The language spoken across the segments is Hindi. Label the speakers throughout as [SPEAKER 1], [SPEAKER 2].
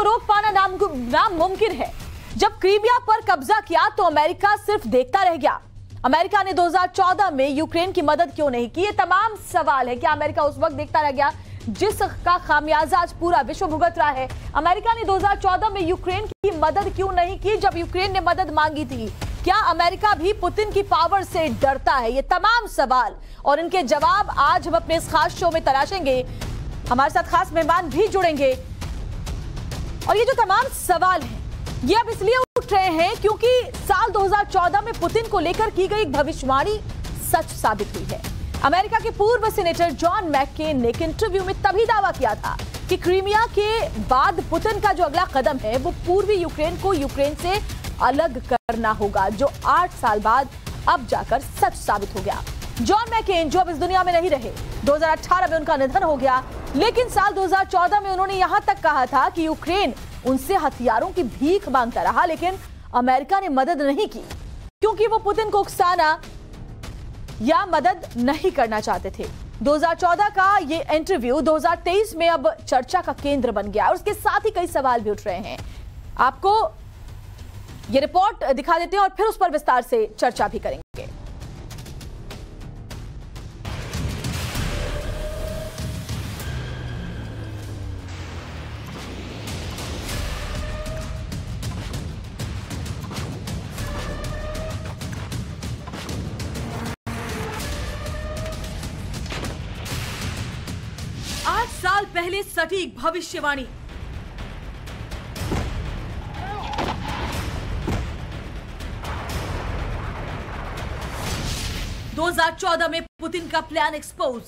[SPEAKER 1] को रोक पाना नाम नामुमकिन है जब क्रीमिया पर कब्जा किया तो अमेरिका सिर्फ देखता रह गया अमेरिका ने 2014 में यूक्रेन की मदद क्यों नहीं की ये तमाम सवाल है क्या अमेरिका उस वक्त देखता रह गया जिसका खामियाजा आज पूरा विश्व भुगत रहा है अमेरिका ने 2014 में यूक्रेन की मदद क्यों नहीं की जब यूक्रेन ने मदद मांगी थी क्या अमेरिका भी पुतिन की पावर से डरता है ये तमाम सवाल और इनके जवाब आज हम अपने इस खास शो में तलाशेंगे हमारे साथ खास मेहमान भी जुड़ेंगे और ये जो तमाम सवाल हैं ये अब इसलिए उठ रहे हैं क्योंकि साल 2014 में पुतिन को लेकर की गई भविष्यवाणी सच साबित हुई है अमेरिका के पूर्व सीनेटर जॉन मैकेन ने एक इंटरव्यू में तभी दावा किया था कि क्रीमिया के बाद पुतिन का जो अगला कदम है वो पूर्वी यूक्रेन को यूक्रेन से अलग करना होगा जो आठ साल बाद अब जाकर सच साबित हो गया जॉन मैकेन जो अब इस दुनिया में नहीं रहे 2018 में उनका निधन हो गया लेकिन साल 2014 में उन्होंने यहां तक कहा था कि यूक्रेन उनसे हथियारों की भीख मांगता रहा लेकिन अमेरिका ने मदद नहीं की क्योंकि वो पुतिन को उकसाना या मदद नहीं करना चाहते थे 2014 का ये इंटरव्यू 2023 में अब चर्चा का केंद्र बन गया और उसके साथ ही कई सवाल भी उठ रहे हैं आपको ये रिपोर्ट दिखा देते हैं और फिर उस पर विस्तार से चर्चा भी करेंगे सटीक भविष्यवाणी दो हजार चौदह में पुतिन का प्लान एक्सपोज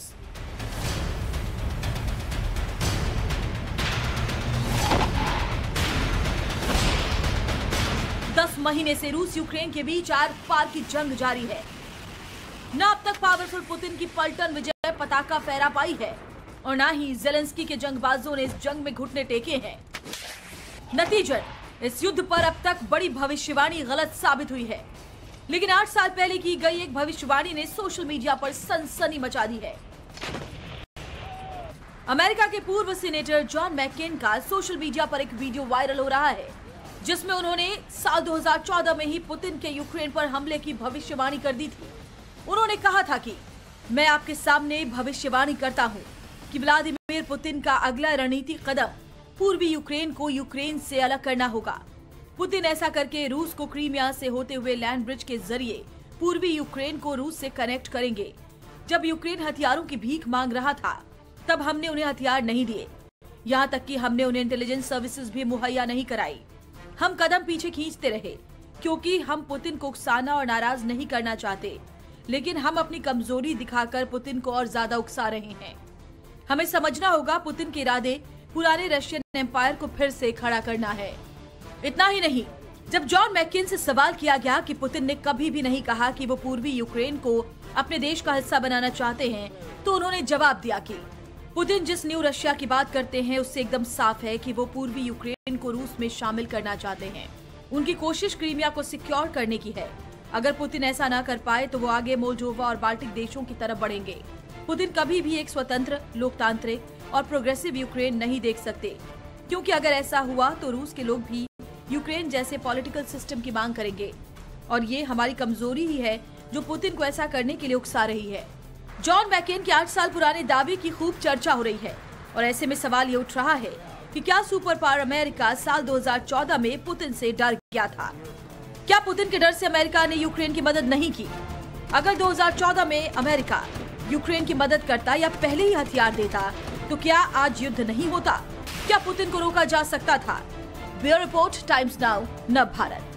[SPEAKER 1] दस महीने से रूस यूक्रेन के बीच आर पार की जंग जारी है न अब तक पावरफुल पुतिन की पलटन विजय पताका फहरा पाई है और ना ही जेलेंस्की के जंगबाजों ने इस जंग में घुटने टेके हैं नतीजन इस युद्ध पर अब तक बड़ी भविष्यवाणी गलत साबित हुई है लेकिन आठ साल पहले की गई एक भविष्यवाणी ने सोशल मीडिया पर सनसनी मचा दी है अमेरिका के पूर्व सीनेटर जॉन मैकेन का सोशल मीडिया पर एक वीडियो वायरल हो रहा है जिसमें उन्होंने साल 2014 में ही पुतिन के यूक्रेन पर हमले की भविष्यवाणी कर दी थी उन्होंने कहा था कि मैं आपके सामने भविष्यवाणी करता हूँ कि व्लादिमीर पुतिन का अगला रणनीतिक कदम पूर्वी यूक्रेन को यूक्रेन से अलग करना होगा पुतिन ऐसा करके रूस को क्रीमिया से होते हुए लैंड ब्रिज के जरिए पूर्वी यूक्रेन को रूस से कनेक्ट करेंगे जब यूक्रेन हथियारों की भीख मांग रहा था तब हमने उन्हें हथियार नहीं दिए यहाँ तक कि हमने उन्हें इंटेलिजेंस सर्विसेज भी मुहैया नहीं कराई हम कदम पीछे खींचते रहे क्योंकि हम पुतिन को उकसाना और नाराज नहीं करना चाहते लेकिन हम अपनी कमजोरी दिखाकर पुतिन को और ज्यादा उकसा रहे हैं हमें समझना होगा पुतिन के इरादे पुराने रशियन एम्पायर को फिर से खड़ा करना है इतना ही नहीं जब जॉन मैकिन से सवाल किया गया कि पुतिन ने कभी भी नहीं कहा कि वो पूर्वी यूक्रेन को अपने देश का हिस्सा बनाना चाहते हैं तो उन्होंने जवाब दिया कि पुतिन जिस न्यू रशिया की बात करते हैं उससे एकदम साफ है कि वो पूर्वी यूक्रेन को रूस में शामिल करना चाहते हैं उनकी कोशिश क्रीमिया को सिक्योर करने की है अगर पुतिन ऐसा न कर पाए तो वो आगे मोलजोवा और बाल्टिक देशों की तरफ बढ़ेंगे पुतिन कभी भी एक स्वतंत्र लोकतांत्रिक और प्रोग्रेसिव यूक्रेन नहीं देख सकते क्योंकि अगर ऐसा हुआ तो रूस के लोग भी यूक्रेन जैसे पॉलिटिकल सिस्टम की मांग करेंगे और ये हमारी कमजोरी ही है जो पुतिन को ऐसा करने के लिए उकसा रही है जॉन मैकेन के आठ साल पुराने दावे की खूब चर्चा हो रही है और ऐसे में सवाल ये उठ रहा है कि क्या सुपर पावर अमेरिका साल 2014 में पुतिन से डर गया था क्या पुतिन के डर से अमेरिका ने यूक्रेन की मदद नहीं की अगर 2014 में अमेरिका यूक्रेन की मदद करता या पहले ही हथियार देता तो क्या आज युद्ध नहीं होता क्या पुतिन को रोका जा सकता था ब्यूरो रिपोर्ट टाइम्स नाउ नव भारत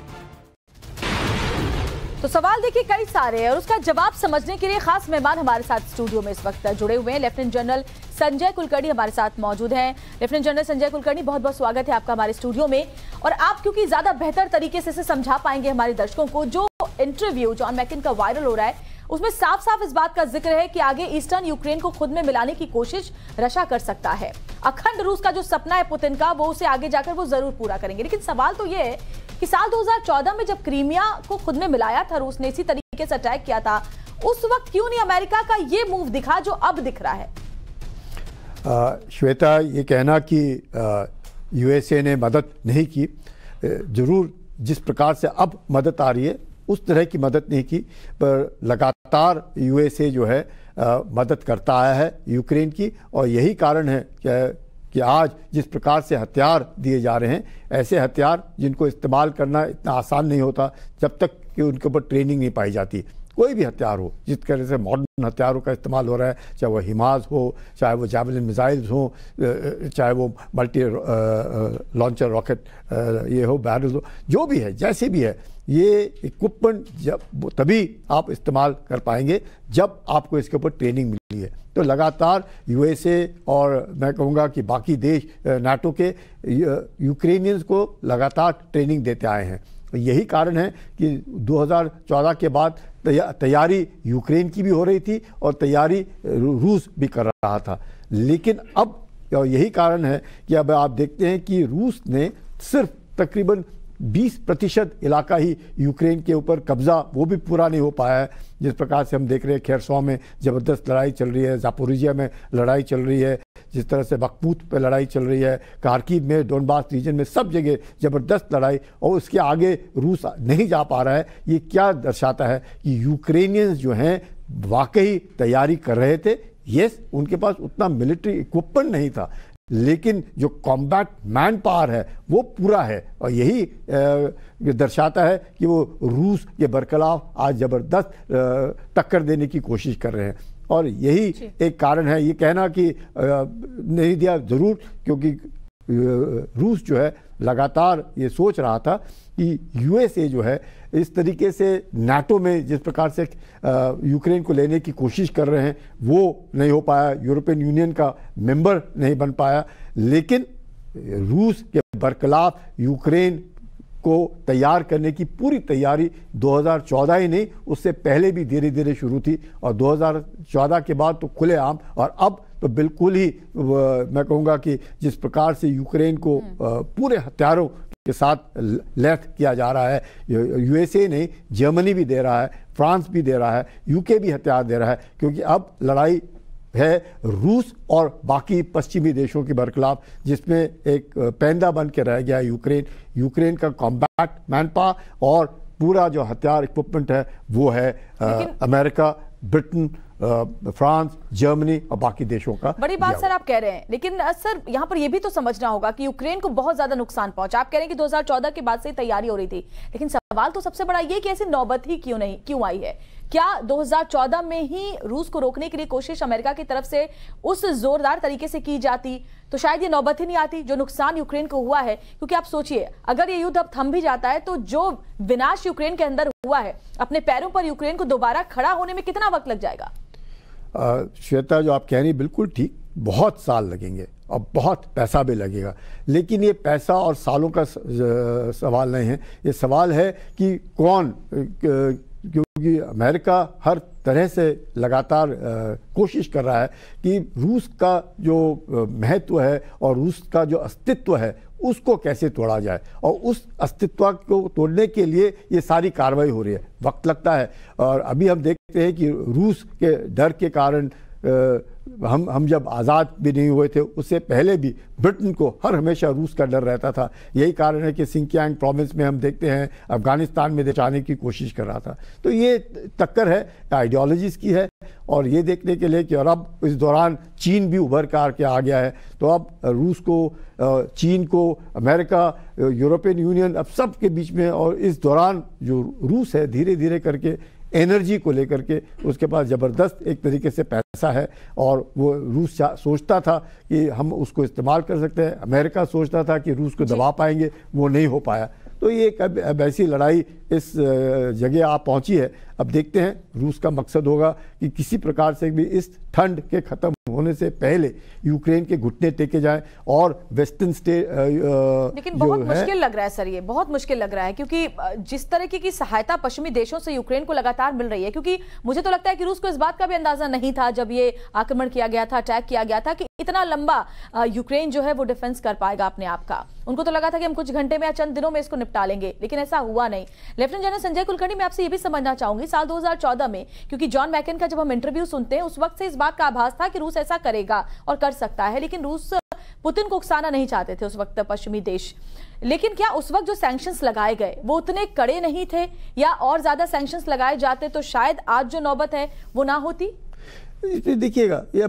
[SPEAKER 1] तो सवाल देखिए कई सारे और उसका जवाब समझने के लिए खास मेहमान हमारे साथ स्टूडियो में इस वक्त जुड़े हुए हैं लेफ्टिनेंट जनरल संजय कुलकर्णी हमारे साथ मौजूद हैं लेफ्टिनेंट जनरल संजय कुलकर्णी बहुत बहुत स्वागत है आपका हमारे स्टूडियो में और आप क्योंकि ज्यादा बेहतर तरीके से समझा पाएंगे हमारे दर्शकों को जो इंटरव्यू जॉन मैकिन का वायरल हो रहा है उसमें साफ साफ इस बात का जिक्र है कि आगे ईस्टर्न यूक्रेन को खुद में मिलाने की कोशिश रशा कर सकता है अखंड रूस का जो सपना है पुतिन का वो उसे आगे जाकर वो जरूर पूरा करेंगे लेकिन सवाल तो ये है कि साल 2014 में जब क्रीमिया को खुद में मिलाया था रूस ने इसी तरीके से अटैक किया था उस वक्त क्यों नहीं अमेरिका का ये मूव दिखा जो अब दिख रहा है
[SPEAKER 2] आ, श्वेता ये कहना कि यूएसए ने मदद नहीं की जरूर जिस प्रकार से अब मदद आ रही है उस तरह की मदद नहीं की पर लगातार यूएसए जो है आ, मदद करता आया है यूक्रेन की और यही कारण है कि कि आज जिस प्रकार से हथियार दिए जा रहे हैं ऐसे हथियार जिनको इस्तेमाल करना इतना आसान नहीं होता जब तक कि उनके ऊपर ट्रेनिंग नहीं पाई जाती कोई भी हथियार हो जिस तरह से मॉडर्न हथियारों का इस्तेमाल हो रहा है चाहे वो हिमाज हो चाहे वो जैवलिन मिज़ाइल्स हो चाहे वो मल्टी लॉन्चर रॉकेट ये हो बैरल हो जो भी है जैसे भी है ये इक्विपमेंट जब तभी आप इस्तेमाल कर पाएंगे जब आपको इसके ऊपर ट्रेनिंग मिली है तो लगातार यूएसए और मैं कहूँगा कि बाकी देश नाटो के यूक्रेनियंस को लगातार ट्रेनिंग देते आए हैं तो यही कारण है कि 2014 के बाद तैयारी यूक्रेन की भी हो रही थी और तैयारी रूस भी कर रहा था लेकिन अब यही कारण है कि अब आप देखते हैं कि रूस ने सिर्फ तकरीबन 20 प्रतिशत इलाका ही यूक्रेन के ऊपर कब्जा वो भी पूरा नहीं हो पाया है जिस प्रकार से हम देख रहे हैं खेरसौ में ज़बरदस्त लड़ाई चल रही है जापोरिजिया में लड़ाई चल रही है जिस तरह से बखबूत पर लड़ाई चल रही है कारकीब में डोनबास रीजन में सब जगह ज़बरदस्त लड़ाई और उसके आगे रूस नहीं जा पा रहा है ये क्या दर्शाता है कि यूक्रेनियंस जो हैं वाकई तैयारी कर रहे थे यस उनके पास उतना मिलिट्री इक्विपमेंट नहीं था लेकिन जो कॉम्बैट मैन पावर है वो पूरा है और यही दर्शाता है कि वो रूस के बरकलाव आज ज़बरदस्त टक्कर देने की कोशिश कर रहे हैं और यही एक कारण है ये कहना कि नहीं दिया ज़रूर क्योंकि रूस जो है लगातार ये सोच रहा था कि यूएसए जो है इस तरीके से नाटो में जिस प्रकार से यूक्रेन को लेने की कोशिश कर रहे हैं वो नहीं हो पाया यूरोपियन यूनियन का मेंबर नहीं बन पाया लेकिन रूस के बरकलाफ यूक्रेन को तैयार करने की पूरी तैयारी 2014 ही नहीं उससे पहले भी धीरे धीरे शुरू थी और 2014 के बाद तो खुलेआम और अब तो बिल्कुल ही मैं कहूँगा कि जिस प्रकार से यूक्रेन को हम्म। पूरे हथियारों के साथ लेथ किया जा रहा है यूएसए नहीं जर्मनी भी दे रहा है फ्रांस भी दे रहा है यूके भी हथियार दे रहा है क्योंकि अब लड़ाई है रूस और बाकी पश्चिमी देशों के बरखिलाफ जिसमें एक पैंदा बन के रह गया यूक्रेन यूक्रेन का कॉम्बैक्ट मैनपा और पूरा जो हथियार इक्विपमेंट है वो है आ, अमेरिका ब्रिटेन फ्रांस जर्मनी और बाकी देशों का बड़ी बात सर
[SPEAKER 1] आप कह रहे हैं लेकिन सर यहाँ पर यह भी तो समझना होगा कि यूक्रेन को बहुत ज्यादा नुकसान पहुंचा आप कह रहे हैं कि 2014 के बाद से तैयारी हो रही थी लेकिन सवाल तो सबसे बड़ा ये कि ऐसी नौबत ही क्यों नहीं क्यों आई है क्या 2014 में ही रूस को रोकने के लिए कोशिश अमेरिका की तरफ से उस जोरदार तरीके से की जाती तो शायद ये नौबत ही नहीं आती जो नुकसान यूक्रेन को हुआ है क्योंकि आप सोचिए अगर ये युद्ध अब थम भी जाता है तो जो विनाश यूक्रेन के अंदर हुआ है अपने पैरों पर यूक्रेन को दोबारा खड़ा होने में कितना वक्त लग जाएगा
[SPEAKER 2] श्वेता जो आप कह रही बिल्कुल ठीक बहुत साल लगेंगे अब बहुत पैसा भी लगेगा लेकिन ये पैसा और सालों का सवाल नहीं है ये सवाल है कि कौन क्योंकि अमेरिका हर तरह से लगातार कोशिश कर रहा है कि रूस का जो महत्व है और रूस का जो अस्तित्व है उसको कैसे तोड़ा जाए और उस अस्तित्व को तोड़ने के लिए ये सारी कार्रवाई हो रही है वक्त लगता है और अभी हम देखते हैं कि रूस के डर के कारण हम हम जब आज़ाद भी नहीं हुए थे उससे पहले भी ब्रिटेन को हर हमेशा रूस का डर रहता था यही कारण है कि सिंकियांग प्रोविंस में हम देखते हैं अफगानिस्तान में बचाने की कोशिश कर रहा था तो ये टक्कर है आइडियोलॉजीज़ की है और ये देखने के लिए कि और अब इस दौरान चीन भी उभर कर के आ गया है तो अब रूस को चीन को अमेरिका यूरोपियन यूनियन अब सब के बीच में और इस दौरान जो रूस है धीरे धीरे करके एनर्जी को लेकर के उसके पास ज़बरदस्त एक तरीके से पैसा है और वो रूस सोचता था कि हम उसको इस्तेमाल कर सकते हैं अमेरिका सोचता था कि रूस को दबा पाएंगे वो नहीं हो पाया तो ये एक अब, ऐसी लड़ाई इस जगह आ पहुंची है अब देखते हैं रूस का मकसद होगा कि किसी प्रकार से भी इस ठंड के ख़त्म होने से पहले यूक्रेन के घुटने टेके जाएं और वेस्टर्न स्टेट लेकिन बहुत मुश्किल लग
[SPEAKER 1] रहा है सर ये बहुत मुश्किल लग रहा है क्योंकि जिस तरीके की सहायता पश्चिमी देशों से यूक्रेन को लगातार मिल रही है क्योंकि मुझे तो लगता है कि रूस को इस बात का भी अंदाजा नहीं था जब ये आक्रमण किया गया था अटैक किया गया था कि इतना लंबा यूक्रेन जो है वो डिफेंस कर पाएगा अपने आप का उनको तो लगा था कि हम कुछ घंटे में या चंद दिनों में इसको निपटा लेंगे लेकिन ऐसा हुआ नहीं लेफ्टिनेंट जनरल संजय कुलकर्णी मैं आपसे ये भी समझना चाहूंगी साल 2014 में क्योंकि जॉन मैकेन का जब हम इंटरव्यू सुनते हैं उस वक्त से इस बात का आभास था कि रूस ऐसा करेगा और कर सकता है लेकिन रूस पुतिन को उकसाना नहीं चाहते थे उस वक्त पश्चिमी देश लेकिन क्या उस वक्त जो सैंक्शंस लगाए गए वो उतने कड़े नहीं थे या और ज़्यादा सैंक्शंस लगाए जाते तो शायद आज जो नौबत है वो ना होती
[SPEAKER 2] देखिएगा ये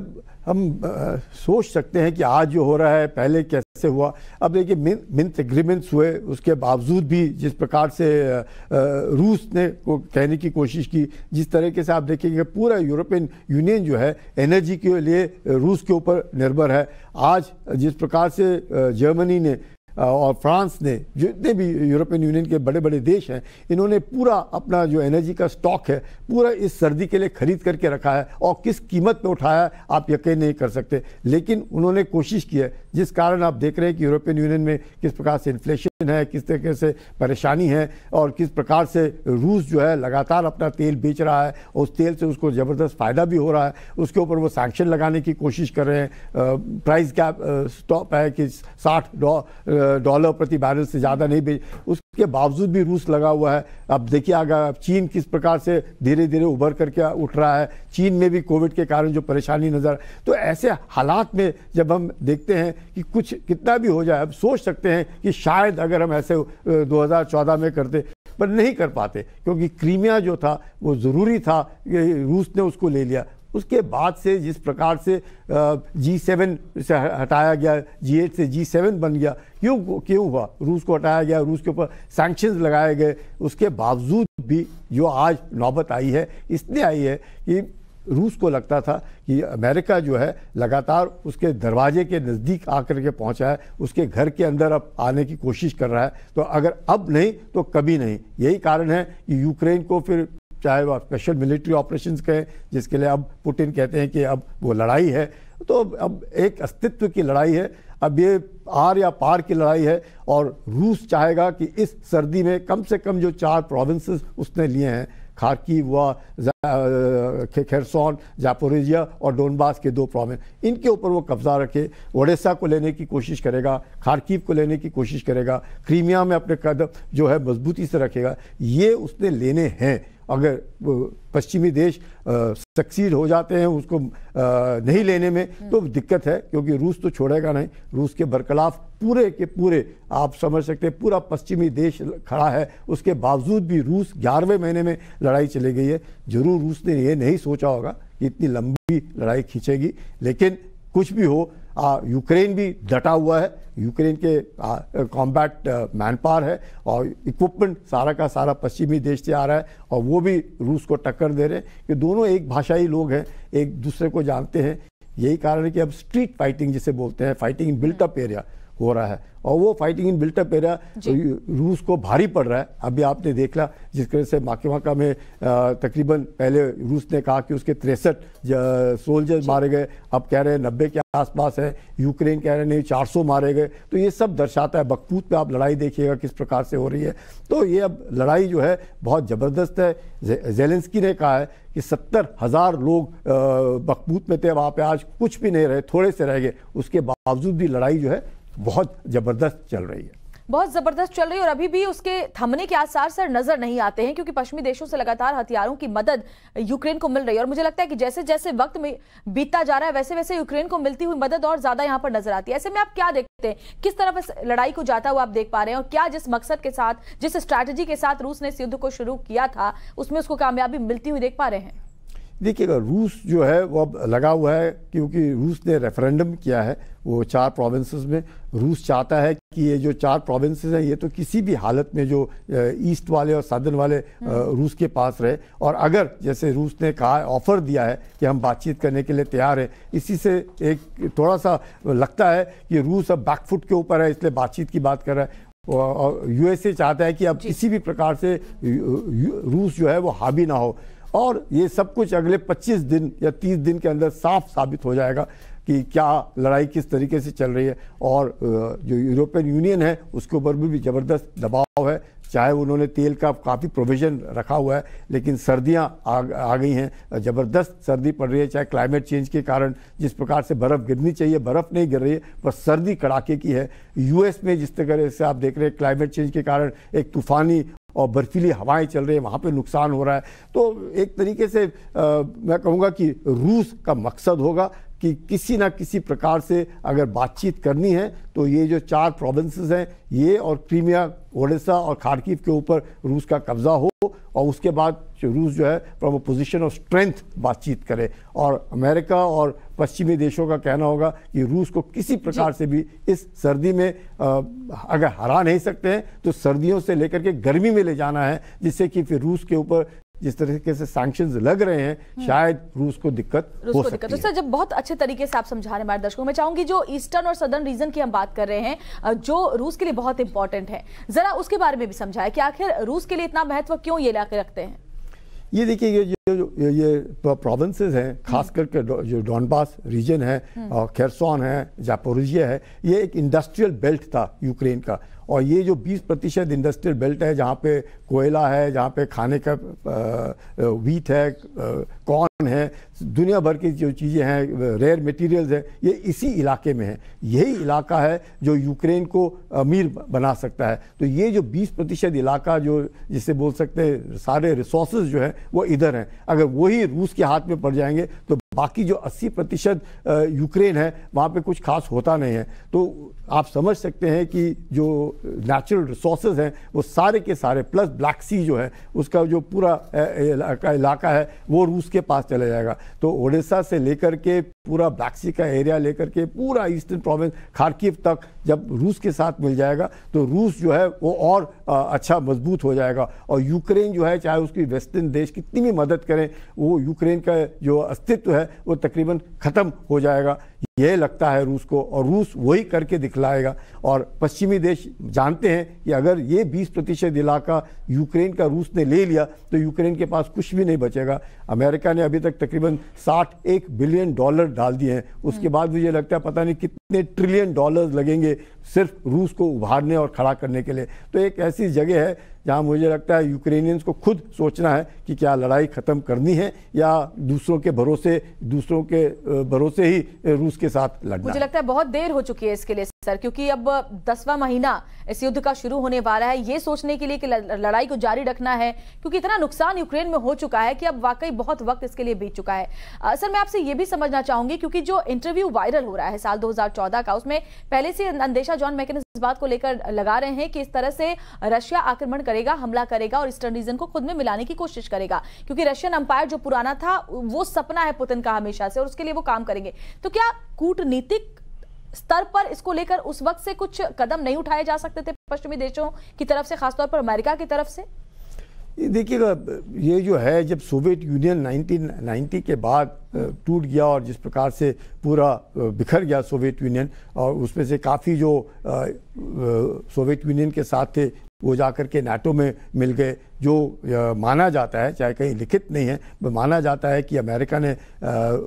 [SPEAKER 2] हम आ, सोच सकते हैं कि आज जो हो रहा है पहले कैसे से हुआ अब देखिए मिंत एग्रीमेंट्स हुए उसके बावजूद भी जिस प्रकार से रूस ने को कहने की कोशिश की जिस तरीके से आप देखेंगे पूरा यूरोपियन यूनियन जो है एनर्जी के लिए रूस के ऊपर निर्भर है आज जिस प्रकार से जर्मनी ने और फ्रांस ने जितने भी यूरोपियन यूनियन के बड़े बड़े देश हैं इन्होंने पूरा अपना जो एनर्जी का स्टॉक है पूरा इस सर्दी के लिए खरीद करके रखा है और किस कीमत में उठाया है आप यकीन नहीं कर सकते लेकिन उन्होंने कोशिश की है जिस कारण आप देख रहे हैं कि यूरोपियन यूनियन में किस प्रकार से इन्फ्लेशन है किस तरीके से परेशानी है और किस प्रकार से रूस जो है लगातार अपना तेल बेच रहा है और उस तेल से उसको ज़बरदस्त फ़ायदा भी हो रहा है उसके ऊपर वो सैंक्शन लगाने की कोशिश कर रहे हैं प्राइस गैप स्टॉप है कि साठ डॉलर प्रति बैरल से ज़्यादा नहीं बेच उस के बावजूद भी रूस लगा हुआ है अब देखिए अब चीन किस प्रकार से धीरे धीरे उभर करके उठ रहा है चीन में भी कोविड के कारण जो परेशानी नज़र तो ऐसे हालात में जब हम देखते हैं कि कुछ कितना भी हो जाए अब सोच सकते हैं कि शायद अगर हम ऐसे 2014 में करते पर नहीं कर पाते क्योंकि क्रीमिया जो था वो ज़रूरी था रूस ने उसको ले लिया उसके बाद से जिस प्रकार से जी सेवन से हटाया गया जी एट से जी सेवन बन गया क्यों क्यों हुआ रूस को हटाया गया रूस के ऊपर सैंक्शन लगाए गए उसके बावजूद भी जो आज नौबत आई है इसलिए आई है कि रूस को लगता था कि अमेरिका जो है लगातार उसके दरवाजे के नज़दीक आकर के पहुंचा है उसके घर के अंदर अब आने की कोशिश कर रहा है तो अगर अब नहीं तो कभी नहीं यही कारण है कि यूक्रेन को फिर चाहे वह स्पेशल मिलिट्री ऑपरेशंस के जिसके लिए अब पुटिन कहते हैं कि अब वो लड़ाई है तो अब एक अस्तित्व की लड़ाई है अब ये आर या पार की लड़ाई है और रूस चाहेगा कि इस सर्दी में कम से कम जो चार प्रोविंसेस उसने लिए हैं खारकी हुआ खेरसौन जापोरेजिया और डोनबास के दो प्रोविंस इनके ऊपर वो कब्जा रखे ओडिशा को लेने की कोशिश करेगा खारकीव को लेने की कोशिश करेगा क्रीमिया में अपने कदम जो है मजबूती से रखेगा ये उसने लेने हैं अगर पश्चिमी देश सक्सीड हो जाते हैं उसको आ, नहीं लेने में हम्म। तो दिक्कत है क्योंकि रूस तो छोड़ेगा नहीं रूस के बरकलाफ पूरे के पूरे आप समझ सकते हैं पूरा पश्चिमी देश खड़ा है उसके बावजूद भी रूस ग्यारहवें महीने में लड़ाई चली गई है जरूर रूस ने ये नहीं सोचा होगा कि इतनी लंबी लड़ाई खींचेगी लेकिन कुछ भी हो यूक्रेन भी डटा हुआ है यूक्रेन के कॉम्बैट मैन पावर है और इक्विपमेंट सारा का सारा पश्चिमी देश से आ रहा है और वो भी रूस को टक्कर दे रहे हैं कि दोनों एक भाषाई लोग हैं एक दूसरे को जानते हैं यही कारण है कि अब स्ट्रीट फाइटिंग जिसे बोलते हैं फाइटिंग इन बिल्टअप एरिया हो रहा है और वो फाइटिंग इन बिल्टअप एरिया रूस को भारी पड़ रहा है अभी आपने देख ला जिस तरह से माकेमाका में तकरीबन पहले रूस ने कहा कि उसके तिरसठ सोल्जर्स मारे गए अब कह रहे हैं नब्बे के आसपास है यूक्रेन कह रहे हैं नहीं सौ मारे गए तो ये सब दर्शाता है बकपूत पे आप लड़ाई देखिएगा किस प्रकार से हो रही है तो ये अब लड़ाई जो है बहुत ज़बरदस्त है जेलेंसकी ने कहा है कि सत्तर हज़ार लोग बकबूत में थे वहाँ पे आज कुछ भी नहीं रहे थोड़े से रह गए उसके बावजूद भी लड़ाई जो है बहुत ज़बरदस्त चल रही है
[SPEAKER 1] बहुत ज़बरदस्त चल रही है और अभी भी उसके थमने के आसार सर नज़र नहीं आते हैं क्योंकि पश्चिमी देशों से लगातार हथियारों की मदद यूक्रेन को मिल रही है और मुझे लगता है कि जैसे जैसे वक्त में बीतता जा रहा है वैसे वैसे यूक्रेन को मिलती हुई मदद और ज़्यादा यहाँ पर नजर आती है ऐसे में आप क्या देखते हैं किस तरफ इस लड़ाई को जाता हुआ आप देख पा रहे हैं और क्या जिस मकसद के साथ जिस स्ट्रैटेजी के साथ रूस ने इस युद्ध को शुरू किया था उसमें उसको कामयाबी मिलती हुई देख पा रहे हैं
[SPEAKER 2] देखिएगा रूस जो है वो अब लगा हुआ है क्योंकि रूस ने रेफरेंडम किया है वो चार प्रोविंस में रूस चाहता है कि ये जो चार प्रोविंस हैं ये तो किसी भी हालत में जो ईस्ट वाले और सदर्न वाले हम्म। रूस के पास रहे और अगर जैसे रूस ने कहा ऑफ़र दिया है कि हम बातचीत करने के लिए तैयार हैं इसी से एक थोड़ा सा लगता है कि रूस अब बैकफुट के ऊपर है इसलिए बातचीत की बात कर रहा है और यूएसए चाहता है कि अब किसी भी प्रकार से रूस जो है वो हावी ना हो और ये सब कुछ अगले 25 दिन या 30 दिन के अंदर साफ साबित हो जाएगा कि क्या लड़ाई किस तरीके से चल रही है और जो यूरोपियन यूनियन है उसके ऊपर भी, भी ज़बरदस्त दबाव है चाहे उन्होंने तेल का काफ़ी प्रोविज़न रखा हुआ है लेकिन सर्दियां आ, आ गई हैं ज़बरदस्त सर्दी पड़ रही है चाहे क्लाइमेट चेंज के कारण जिस प्रकार से बर्फ़ गिरनी चाहिए बर्फ़ नहीं गिर रही है पर सर्दी कड़ाके की है यूएस में जिस तरह से आप देख रहे हैं क्लाइमेट चेंज के कारण एक तूफ़ानी और बर्फीली हवाएं चल रही हैं वहाँ पे नुकसान हो रहा है तो एक तरीके से आ, मैं कहूँगा कि रूस का मकसद होगा कि किसी ना किसी प्रकार से अगर बातचीत करनी है तो ये जो चार प्रोविंसेस हैं ये और क्रीमिया ओडिशा और खारकीव के ऊपर रूस का कब्जा हो और उसके बाद रूस जो है from a position of strength बातचीत करे और अमेरिका और पश्चिमी देशों का कहना होगा कि रूस को किसी प्रकार से भी इस सर्दी में आ, अगर हरा नहीं सकते हैं तो सर्दियों से लेकर के गर्मी में ले जाना है जिससे कि फिर रूस के ऊपर जिस तरीके से सैंक्शन लग रहे हैं हम्म। शायद रूस को दिक्कत रूस को दिक्कत तो है। तो सर
[SPEAKER 1] जब बहुत अच्छे तरीके से आप समझा रहे हैं हमारे दर्शकों में चाहूंगी जो ईस्टर्न और सदर्न रीजन की हम बात कर रहे हैं जो रूस के लिए बहुत इंपॉर्टेंट है जरा उसके बारे में भी समझाए कि आखिर रूस के लिए इतना महत्व क्यों ये इलाके रखते हैं
[SPEAKER 2] ये देखिए जो ये प्रोविंसेस हैं खास हम्म। करके जो डॉनबास रीजन है हम्म। और खेरसोन है जापोरिजिया है ये एक इंडस्ट्रियल बेल्ट था यूक्रेन का और ये जो 20 प्रतिशत इंडस्ट्रियल बेल्ट है जहाँ पे कोयला है जहाँ पे खाने का वीट है कॉर्न है दुनिया भर की जो चीज़ें हैं रेयर मटेरियल्स है ये इसी इलाके में है यही इलाका है जो यूक्रेन को अमीर बना सकता है तो ये जो 20 प्रतिशत इलाका जो जिसे बोल सकते हैं सारे रिसोर्स जो है वो इधर हैं अगर वही रूस के हाथ में पड़ जाएंगे तो बाकी जो 80 प्रतिशत यूक्रेन है वहाँ पे कुछ खास होता नहीं है तो आप समझ सकते हैं कि जो नेचुरल रिसोर्सेज हैं वो सारे के सारे प्लस ब्लैक सी जो है उसका जो पूरा इलाका है वो रूस के पास चला जाएगा तो ओडिशा से लेकर के पूरा बैक्सी का एरिया लेकर के पूरा ईस्टर्न प्रोविंस खारकीव तक जब रूस के साथ मिल जाएगा तो रूस जो है वो और आ, अच्छा मजबूत हो जाएगा और यूक्रेन जो है चाहे उसकी वेस्टर्न देश कितनी भी मदद करें वो यूक्रेन का जो अस्तित्व है वो तकरीबन ख़त्म हो जाएगा यह लगता है रूस को और रूस वही करके दिखलाएगा और पश्चिमी देश जानते हैं कि अगर ये 20 प्रतिशत इलाका यूक्रेन का रूस ने ले लिया तो यूक्रेन के पास कुछ भी नहीं बचेगा अमेरिका ने अभी तक तकरीबन साठ एक बिलियन डॉलर डाल दिए हैं उसके बाद मुझे लगता है पता नहीं कितने ट्रिलियन डॉलर्स लगेंगे सिर्फ रूस को उभारने और खड़ा करने के लिए तो एक ऐसी जगह है जहाँ मुझे लगता है यूक्रेनियंस को खुद सोचना है कि क्या लड़ाई ख़त्म करनी है या दूसरों के भरोसे दूसरों के भरोसे ही रूस के साथ लड़ना मुझे लगता
[SPEAKER 1] है बहुत देर हो चुकी है इसके लिए सर क्योंकि अब दसवां महीना इस युद्ध का शुरू होने वाला है ये सोचने के लिए कि लड़ाई को जारी रखना है क्योंकि इतना नुकसान यूक्रेन में हो चुका है कि अब वाकई बहुत वक्त इसके लिए बीत चुका है सर मैं आपसे ये भी समझना चाहूंगी क्योंकि जो इंटरव्यू वायरल हो रहा है साल दो का उसमें पहले से अंदेशा जॉन मैके इस बात को लेकर लगा रहे हैं कि इस तरह से रशिया आक्रमण करे करेगा हमला करेगा और ईस्टर्न रीजन को खुद में मिलाने की कोशिश करेगा क्योंकि रशियन अंपायर जो पुराना था वो सपना है पुतिन का हमेशा से और उसके लिए वो काम करेंगे तो क्या कूटनीतिक स्तर पर इसको लेकर उस वक्त से कुछ कदम नहीं उठाए जा सकते थे पश्चिमी देशों की तरफ से खासतौर पर अमेरिका की तरफ से
[SPEAKER 2] देखिएगा ये जो है जब सोवियत यूनियन 1990 के बाद टूट गया और जिस प्रकार से पूरा बिखर गया सोवियत यूनियन और उसमें से काफ़ी जो सोवियत यूनियन के साथ थे वो जाकर के नाटो में मिल गए जो माना जाता है चाहे कहीं लिखित नहीं है माना जाता है कि अमेरिका ने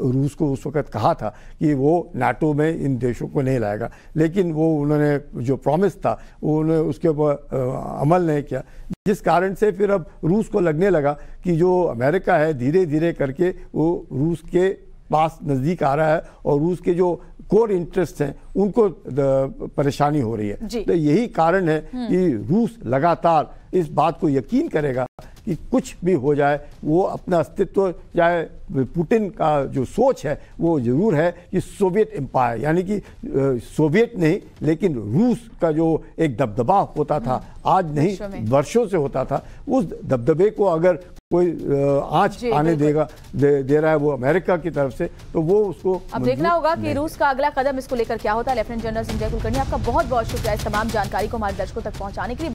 [SPEAKER 2] रूस को उस वक़्त कहा था कि वो नाटो में इन देशों को नहीं लाएगा लेकिन वो उन्होंने जो प्रॉमिस था वो उन्होंने उसके ऊपर अमल नहीं किया जिस कारण से फिर अब रूस को लगने लगा कि जो अमेरिका है धीरे धीरे करके वो रूस के पास नज़दीक आ रहा है और रूस के जो कोर इंटरेस्ट हैं उनको परेशानी हो रही है तो यही कारण है हम्म। कि रूस लगातार इस बात को यकीन करेगा कि कुछ भी हो जाए वो अपना अस्तित्व चाहे पुटिन का जो सोच है वो ज़रूर है कि सोवियत एम्पायर यानी कि सोवियत नहीं लेकिन रूस का जो एक दबदबा होता था हम्म। आज नहीं वर्षों से होता था उस दबदबे को अगर कोई आँच आने देगा दे, दे रहा है वो अमेरिका की तरफ से तो वो उसको अब देखना होगा कि
[SPEAKER 1] रूस का अगला कदम इसको लेकर क्या होता है लेफ्टिनेंट जनरल संजय कुलकर्णी आपका बहुत बहुत शुक्रिया इस तमाम जानकारी को हमारे दर्शकों तक पहुंचाने के लिए